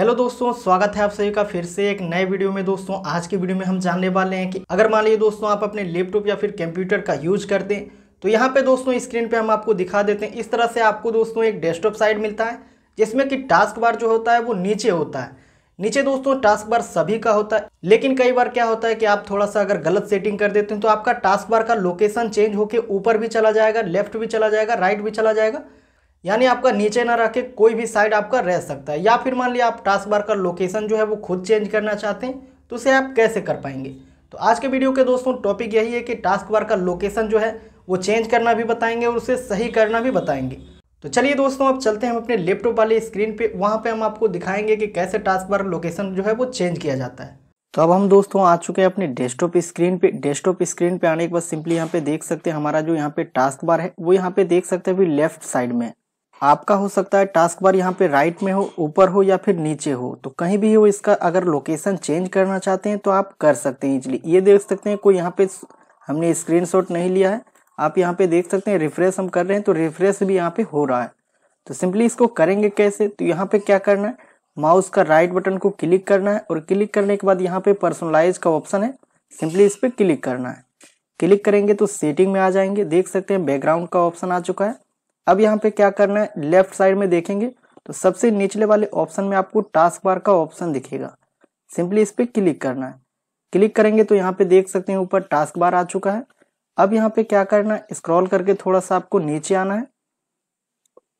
hello दोस्तों स्वागत है आप सभी का फिर से एक नए वीडियो में दोस्तों आज के वीडियो में हम जानने वाले हैं कि अगर मान लीजिए दोस्तों आप अपने लैपटॉप या फिर कंप्यूटर का यूज करते हैं तो यहाँ पे दोस्तों स्क्रीन पे हम आपको दिखा देते हैं इस तरह से आपको दोस्तों एक डेस्कटॉप साइड मिलता है जिसमें कि टास्क बार जो होता है वो नीचे होता है नीचे दोस्तों टास्क बार सभी का होता है लेकिन कई बार क्या होता है कि आप थोड़ा सा अगर गलत सेटिंग कर देते हैं तो आपका टास्क बार का लोकेशन चेंज होकर ऊपर भी चला जाएगा लेफ्ट भी चला जाएगा राइट भी चला जाएगा यानी आपका नीचे ना रह के कोई भी साइड आपका रह सकता है या फिर मान लिया आप टास्क बार का लोकेशन जो है वो खुद चेंज करना चाहते हैं तो उसे आप कैसे कर पाएंगे तो आज के वीडियो के दोस्तों टॉपिक यही है कि टास्क बार का लोकेशन जो है वो चेंज करना भी बताएंगे और उसे सही करना भी बताएंगे तो चलिए दोस्तों अब चलते हैं हम अपने लैपटॉप वाले स्क्रीन पे वहाँ पे हम आपको दिखाएंगे कि कैसे टास्क बार लोकेशन जो है वो चेंज किया जाता है तो अब हम दोस्तों आ चुके हैं अपने डेस्कटॉप स्क्रीन पे डेस्कटॉप स्क्रीन पे आने के बाद सिंपली यहाँ पे देख सकते हैं हमारा जो यहाँ पे टास्क बार है वो यहाँ पे देख सकते हैं अभी लेफ्ट साइड में आपका हो सकता है टास्क बार यहाँ पे राइट में हो ऊपर हो या फिर नीचे हो तो कहीं भी हो इसका अगर लोकेशन चेंज करना चाहते हैं तो आप कर सकते हैं इजली ये देख सकते हैं कोई यहाँ पे हमने स्क्रीन नहीं लिया है आप यहाँ पे देख सकते हैं रिफ्रेश हम कर रहे हैं तो रिफ्रेश भी यहाँ पे हो रहा है तो सिंपली इसको करेंगे कैसे तो यहाँ पे क्या करना है माउस का राइट बटन को क्लिक करना है और क्लिक करने के बाद यहाँ पे पर्सनलाइज का ऑप्शन है सिंपली इस पर क्लिक करना है क्लिक करेंगे तो सेटिंग में आ जाएंगे देख सकते हैं बैकग्राउंड का ऑप्शन आ चुका है अब यहाँ पे क्या करना है लेफ्ट साइड में देखेंगे तो सबसे निचले वाले ऑप्शन में आपको टास्क बार का ऑप्शन दिखेगा सिंपली इस पर क्लिक करना है क्लिक करेंगे तो यहाँ पे देख सकते हैं ऊपर टास्क बार आ चुका है अब यहाँ पे क्या करना है स्क्रॉल करके थोड़ा सा आपको नीचे आना है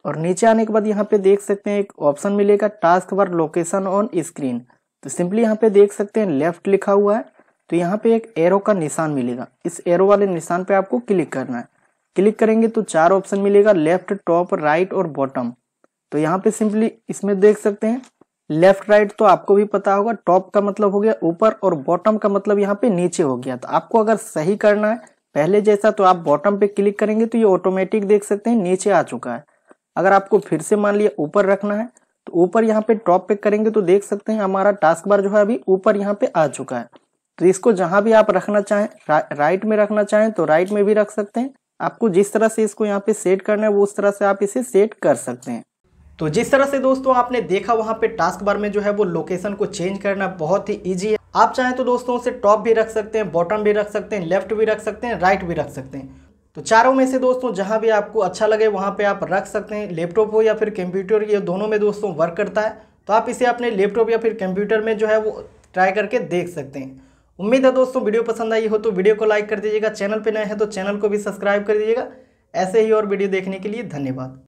और नीचे आने के बाद यहाँ पे देख सकते हैं एक ऑप्शन मिलेगा task bar location on screen तो सिंपली यहाँ पे देख सकते हैं लेफ्ट लिखा हुआ है तो यहाँ पे एक एरो का निशान मिलेगा इस एरो वाले निशान पे आपको क्लिक करना है क्लिक करेंगे तो चार ऑप्शन मिलेगा लेफ्ट टॉप राइट और बॉटम तो यहाँ पे सिंपली इसमें देख सकते हैं लेफ्ट राइट तो आपको भी पता होगा टॉप का मतलब हो गया ऊपर और बॉटम का मतलब यहाँ पे नीचे हो गया तो आपको अगर सही करना है पहले जैसा तो आप बॉटम पे क्लिक करेंगे तो ये ऑटोमेटिक देख सकते हैं नीचे आ चुका है अगर आपको फिर से मान लिया ऊपर रखना है तो ऊपर यहाँ पे टॉप पे करेंगे तो देख सकते हैं हमारा टास्क बार जो है अभी ऊपर यहाँ पे आ चुका है तो इसको जहाँ भी आप रखना चाहें रा, राइट में रखना चाहें तो राइट में भी रख सकते हैं आपको जिस तरह से इसको यहाँ पे सेट करना है वो उस तरह से आप इसे सेट कर सकते हैं तो जिस तरह से दोस्तों आपने देखा वहाँ पे टास्क बार में जो है वो लोकेशन को चेंज करना बहुत ही ईजी है आप चाहें तो दोस्तों उसे टॉप भी रख सकते हैं बॉटम भी रख सकते हैं लेफ्ट भी रख सकते हैं राइट भी रख सकते हैं तो चारों में से दोस्तों जहाँ भी आपको अच्छा लगे वहाँ पर आप रख सकते हैं लैपटॉप हो या फिर कंप्यूटर ये दोनों में दोस्तों वर्क करता है तो आप इसे अपने लैपटॉप या फिर कंप्यूटर में जो है वो ट्राई करके देख सकते हैं उम्मीद है दोस्तों वीडियो पसंद आई हो तो वीडियो को लाइक कर दीजिएगा चैनल पर नए हैं तो चैनल को भी सब्सक्राइब कर दीजिएगा ऐसे ही और वीडियो देखने के लिए धन्यवाद